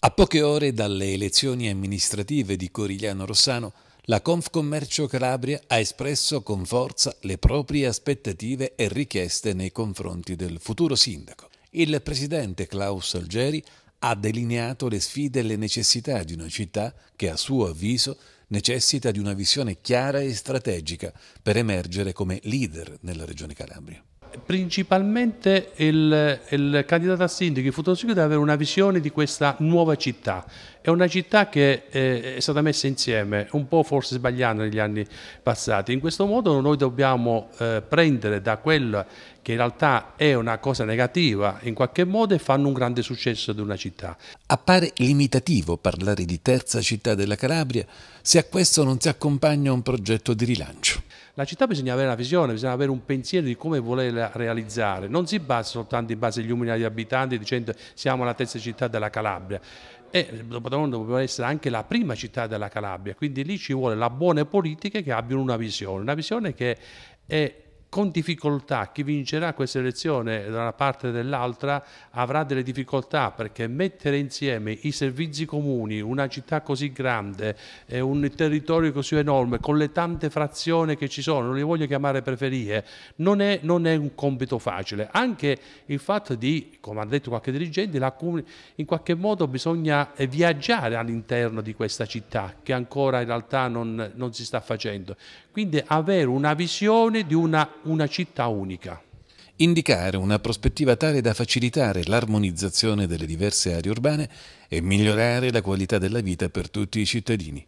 A poche ore dalle elezioni amministrative di Corigliano Rossano, la Confcommercio Calabria ha espresso con forza le proprie aspettative e richieste nei confronti del futuro sindaco. Il presidente Klaus Algeri ha delineato le sfide e le necessità di una città che, a suo avviso, necessita di una visione chiara e strategica per emergere come leader nella regione Calabria principalmente il, il candidato a sindaco, il futuro sindaco, deve avere una visione di questa nuova città. È una città che eh, è stata messa insieme, un po' forse sbagliando negli anni passati. In questo modo noi dobbiamo eh, prendere da quella che in realtà è una cosa negativa in qualche modo e fanno un grande successo di una città. Appare limitativo parlare di terza città della Calabria se a questo non si accompagna un progetto di rilancio. La città bisogna avere una visione, bisogna avere un pensiero di come volerla realizzare, non si basa soltanto in base agli umili abitanti dicendo siamo la terza città della Calabria. E Dopodomodona doveva essere anche la prima città della Calabria, quindi lì ci vuole la buona politica che abbiano una visione, una visione che è con difficoltà chi vincerà questa elezione da una parte o dall'altra avrà delle difficoltà perché mettere insieme i servizi comuni, una città così grande, un territorio così enorme, con le tante frazioni che ci sono, non li voglio chiamare preferie, non è, non è un compito facile. Anche il fatto di, come ha detto qualche dirigente, in qualche modo bisogna viaggiare all'interno di questa città che ancora in realtà non, non si sta facendo. Quindi avere una visione di una una città unica. Indicare una prospettiva tale da facilitare l'armonizzazione delle diverse aree urbane e migliorare la qualità della vita per tutti i cittadini.